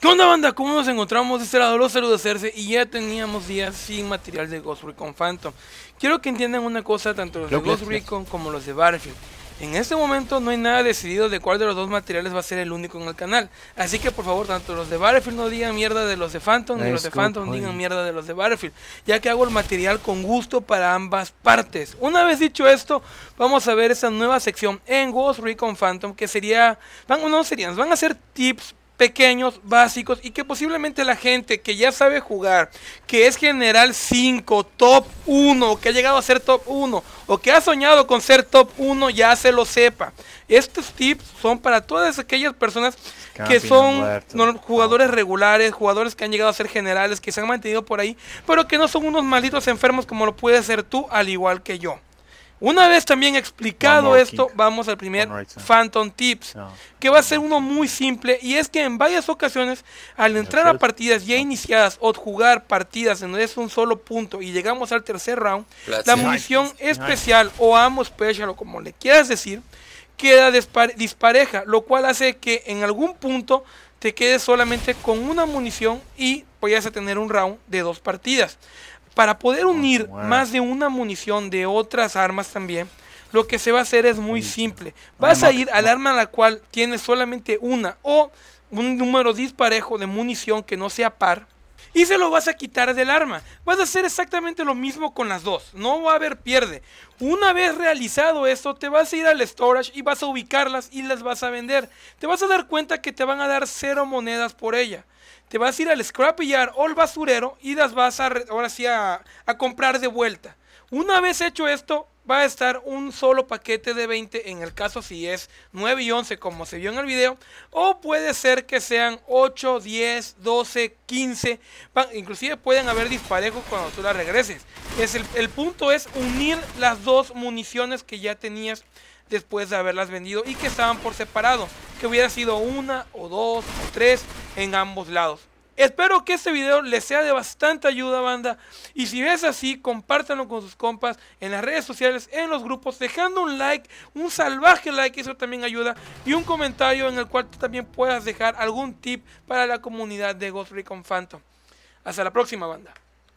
¿Qué onda banda? ¿Cómo nos encontramos? Este lado los saludos Cersei. y ya teníamos días sin material de Ghost Recon Phantom. Quiero que entiendan una cosa, tanto los de Ghost Recon como los de Battlefield. En este momento no hay nada decidido de cuál de los dos materiales va a ser el único en el canal. Así que por favor, tanto los de Battlefield no digan mierda de los de Phantom, ni los de Phantom digan mierda de los de Battlefield, ya que hago el material con gusto para ambas partes. Una vez dicho esto, vamos a ver esa nueva sección en Ghost Recon Phantom que sería, van, no serían, van a ser tips pequeños, básicos y que posiblemente la gente que ya sabe jugar, que es general 5, top 1, que ha llegado a ser top 1 o que ha soñado con ser top 1 ya se lo sepa. Estos tips son para todas aquellas personas que son jugadores regulares, jugadores que han llegado a ser generales, que se han mantenido por ahí, pero que no son unos malditos enfermos como lo puedes ser tú al igual que yo. Una vez también explicado esto, vamos al primer eh. Phantom Tips, que va a ser uno muy simple y es que en varias ocasiones, al entrar a partidas ya iniciadas o jugar partidas en donde es un solo punto y llegamos al tercer round, la munición especial o amo special o como le quieras decir, queda dispareja, lo cual hace que en algún punto te quedes solamente con una munición y puedas a tener un round de dos partidas. Para poder unir más de una munición de otras armas también, lo que se va a hacer es muy simple. Vas a ir al arma a la cual tienes solamente una o un número disparejo de munición que no sea par y se lo vas a quitar del arma. Vas a hacer exactamente lo mismo con las dos, no va a haber pierde. Una vez realizado esto, te vas a ir al storage y vas a ubicarlas y las vas a vender. Te vas a dar cuenta que te van a dar cero monedas por ella. Te vas a ir al scrapyard o al basurero y las vas a, ahora sí a, a comprar de vuelta. Una vez hecho esto, va a estar un solo paquete de 20 en el caso si es 9 y 11 como se vio en el video o puede ser que sean 8, 10, 12, 15 inclusive pueden haber disparejos cuando tú las regreses es el, el punto es unir las dos municiones que ya tenías después de haberlas vendido y que estaban por separado que hubiera sido una o dos o tres en ambos lados Espero que este video les sea de bastante ayuda, banda. Y si es así, compártanlo con sus compas en las redes sociales, en los grupos, dejando un like, un salvaje like, eso también ayuda. Y un comentario en el cual tú también puedas dejar algún tip para la comunidad de Ghost Recon Phantom. Hasta la próxima, banda.